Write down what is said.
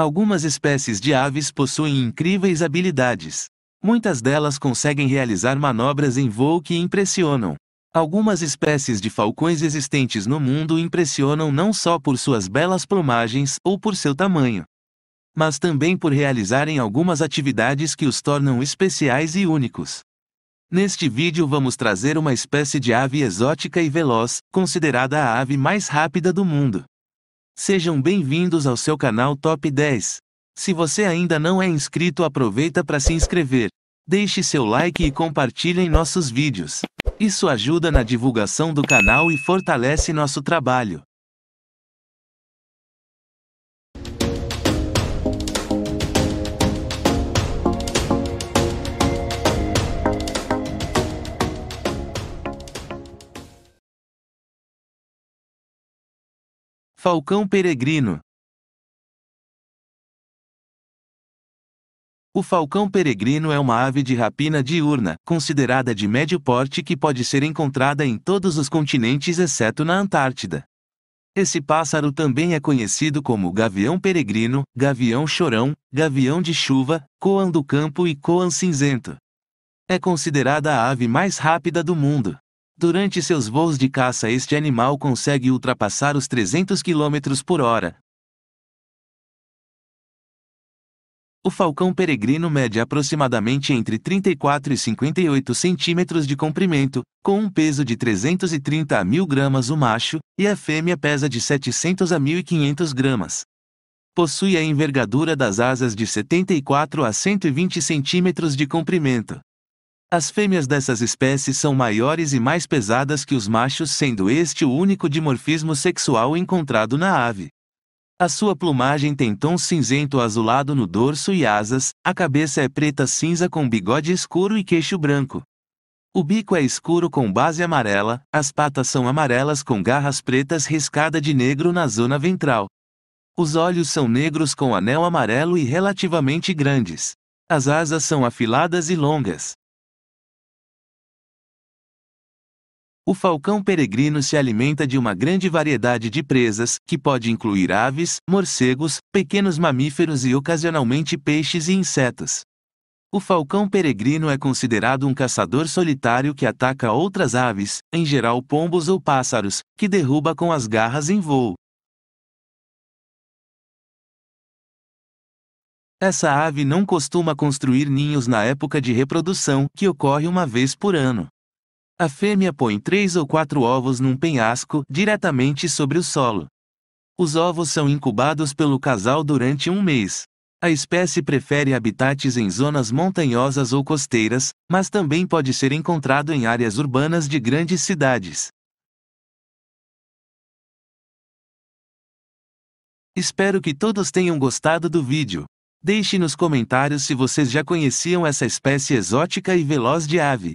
Algumas espécies de aves possuem incríveis habilidades. Muitas delas conseguem realizar manobras em voo que impressionam. Algumas espécies de falcões existentes no mundo impressionam não só por suas belas plumagens ou por seu tamanho, mas também por realizarem algumas atividades que os tornam especiais e únicos. Neste vídeo vamos trazer uma espécie de ave exótica e veloz, considerada a ave mais rápida do mundo. Sejam bem-vindos ao seu canal Top 10. Se você ainda não é inscrito, aproveita para se inscrever. Deixe seu like e em nossos vídeos. Isso ajuda na divulgação do canal e fortalece nosso trabalho. Falcão Peregrino O falcão peregrino é uma ave de rapina diurna, considerada de médio porte que pode ser encontrada em todos os continentes exceto na Antártida. Esse pássaro também é conhecido como gavião peregrino, gavião chorão, gavião de chuva, coan do campo e coan cinzento. É considerada a ave mais rápida do mundo. Durante seus voos de caça, este animal consegue ultrapassar os 300 km por hora. O falcão peregrino mede aproximadamente entre 34 e 58 centímetros de comprimento, com um peso de 330 a 1.000 gramas o macho, e a fêmea pesa de 700 a 1.500 gramas. Possui a envergadura das asas de 74 a 120 centímetros de comprimento. As fêmeas dessas espécies são maiores e mais pesadas que os machos, sendo este o único dimorfismo sexual encontrado na ave. A sua plumagem tem tons cinzento azulado no dorso e asas, a cabeça é preta cinza com bigode escuro e queixo branco. O bico é escuro com base amarela, as patas são amarelas com garras pretas riscada de negro na zona ventral. Os olhos são negros com anel amarelo e relativamente grandes. As asas são afiladas e longas. O falcão peregrino se alimenta de uma grande variedade de presas, que pode incluir aves, morcegos, pequenos mamíferos e ocasionalmente peixes e insetos. O falcão peregrino é considerado um caçador solitário que ataca outras aves, em geral pombos ou pássaros, que derruba com as garras em voo. Essa ave não costuma construir ninhos na época de reprodução, que ocorre uma vez por ano. A fêmea põe três ou quatro ovos num penhasco, diretamente sobre o solo. Os ovos são incubados pelo casal durante um mês. A espécie prefere habitats em zonas montanhosas ou costeiras, mas também pode ser encontrado em áreas urbanas de grandes cidades. Espero que todos tenham gostado do vídeo. Deixe nos comentários se vocês já conheciam essa espécie exótica e veloz de ave.